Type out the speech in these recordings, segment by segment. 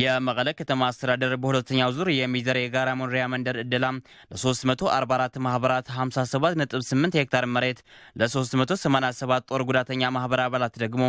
የመቀለ ከተማ አስተዳደር በሁለተኛው ዙር የሚዘር የጋራ መኖሪያ መንደር እድላ ለ344 ማህበራት 578 ሄክታር መሬት ለ387 ጦር ጉዳተኛ ማህበር አባላት ደግሞ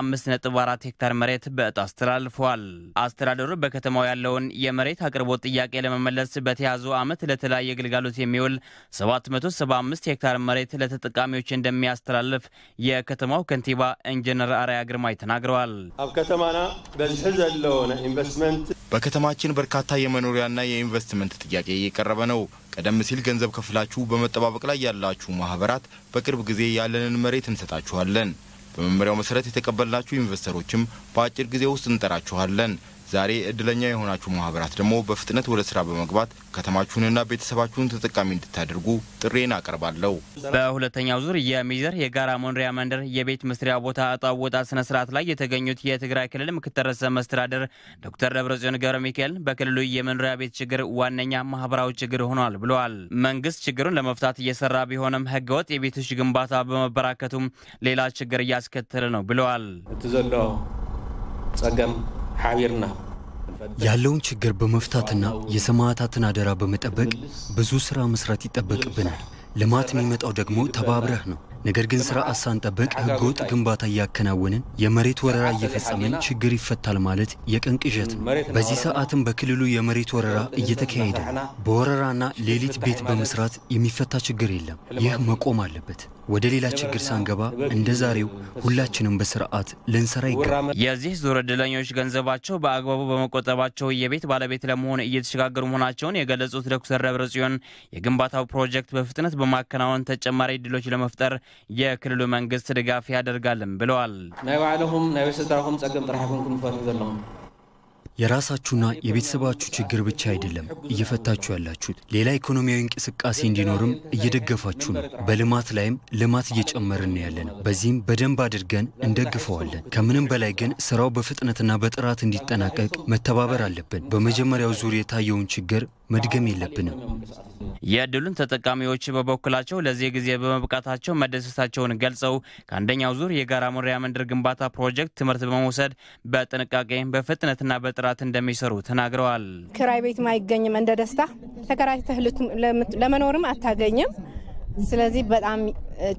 54 ሄክታር መሬት በእጣ አስተላልፈዋል። አስተዳደሩ በከተማው ያለውን የመሬት አቅርቦት ጥያቄ ለመመለስ በተያዙ ዓመት ለተለያየ ግልጋሎት የሚውል 775 ሄክታር መሬት ለተጠቃሚዎች እንደሚያስተላልፍ የከተማው ከንቲባ ኢንጂነር አርያ ግርማይ ተናግረዋል። ኣብ ከተማና በዝሒ ዘለዎነ ኢንቨስትመንት በከተማችን በርካታ የመኖሪያና የኢንቨስትመንት ጥያቄ እየቀረበ ነው። ቀደም ሲል ገንዘብ ከፍላችሁ በመጠባበቅ ላይ ያላችሁ ማህበራት በቅርብ ጊዜ ያለንን መሬት እንሰጣችኋለን። በመመሪያው መሰረት የተቀበልናችሁ ኢንቨስተሮችም በአጭር ጊዜ ውስጥ እንጠራችኋለን። ዛሬ እድለኛ የሆናችሁ ማህበራት ደግሞ በፍጥነት ወደ ስራ በመግባት ከተማችሁንና ቤተሰባችሁን ተጠቃሚ እንድታደርጉ ጥሬን አቀርባለሁ። በሁለተኛው ዙር የሚዘር የጋራ መኖሪያ መንደር የቤት መስሪያ ቦታ እጣ ወጣ ስነ ስርዓት ላይ የተገኙት የትግራይ ክልል ምክትል ርዕሰ መስተዳደር ዶክተር ደብረጽዮን ገብረ ሚካኤል በክልሉ የመኖሪያ ቤት ችግር ዋነኛ ማህበራዊ ችግር ሆኗል ብለዋል። መንግስት ችግሩን ለመፍታት እየሰራ ቢሆንም ህገወጥ የቤቶች ግንባታ በመበራከቱም ሌላ ችግር እያስከተለ ነው ብለዋል። እቲ ዘሎ ጸገም ያለውን ችግር በመፍታትና የሰማዕታትን አደራ በመጠበቅ ብዙ ሥራ መስራት ይጠበቅብናል። ልማት የሚመጣው ደግሞ ተባብረህ ነው። ነገር ግን ስራ ሳንጠብቅ ህገወጥ ግንባታ እያከናወንን የመሬት ወረራ እየፈጸምን ችግር ይፈታል ማለት የቀን ቅዠት ነው። በዚህ ሰዓትም በክልሉ የመሬት ወረራ እየተካሄደ በወረራና ሌሊት ቤት በመስራት የሚፈታ ችግር የለም። ይህ መቆም አለበት። ወደ ሌላ ችግር ሳንገባ እንደ ዛሬው ሁላችንም በስርዓት ልንሰራ ይገባል። የዚህ ዙር እድለኞች ገንዘባቸው በአግባቡ በመቆጠባቸው የቤት ባለቤት ለመሆን እየተሸጋገሩ መሆናቸውን የገለጹት ዶክተር ጽዮን የግንባታው ፕሮጀክት በፍጥነት በማከናወን ተጨማሪ እድሎች ለመፍጠር የክልሉ መንግስት ድጋፍ ያደርጋልም ብለዋል። ናይ ባዕለኹም ናይ ቤተሰብኩም ፀገም ጥራሕ ዘለኹም የራሳችሁና የቤተሰባችሁ ችግር ብቻ አይደለም እየፈታችሁ ያላችሁት፣ ሌላ ኢኮኖሚያዊ እንቅስቃሴ እንዲኖርም እየደገፋችሁ ነው። በልማት ላይም ልማት እየጨመርን ያለ ነው። በዚህም በደንብ አድርገን እንደግፈዋለን። ከምንም በላይ ግን ስራው በፍጥነትና በጥራት እንዲጠናቀቅ መተባበር አለብን። በመጀመሪያው ዙር የታየውን ችግር መድገም የለብንም። የእድሉን ተጠቃሚዎች በበኩላቸው ለዚህ ጊዜ በመብቃታቸው መደሰታቸውን ገልጸው ከአንደኛው ዙር የጋራ መኖሪያ መንደር ግንባታ ፕሮጀክት ትምህርት በመውሰድ በጥንቃቄ በፍጥነትና በጥራት እንደሚሰሩ ተናግረዋል። ክራይ ቤትም አይገኝም እንደ ደስታ ተከራይተህ ለመኖርም አታገኝም። ስለዚህ በጣም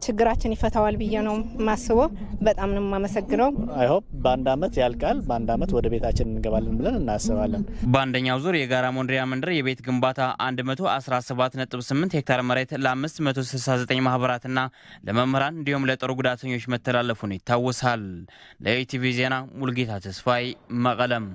ችግራችን ይፈታዋል ብዬ ነው ማስበው። በጣም ነው የማመሰግነው። አይሆፕ በአንድ አመት ያልቃል። በአንድ አመት ወደ ቤታችን እንገባለን ብለን እናስባለን። በአንደኛው ዙር የጋራ ሞንድሪያ መንደር የቤት ግንባታ 117.8 ሄክታር መሬት ለ569 ማህበራትና ለመምህራን እንዲሁም ለጦር ጉዳተኞች መተላለፉን ይታወሳል። ለኢቲቪ ዜና ሙልጌታ ተስፋይ መቀለም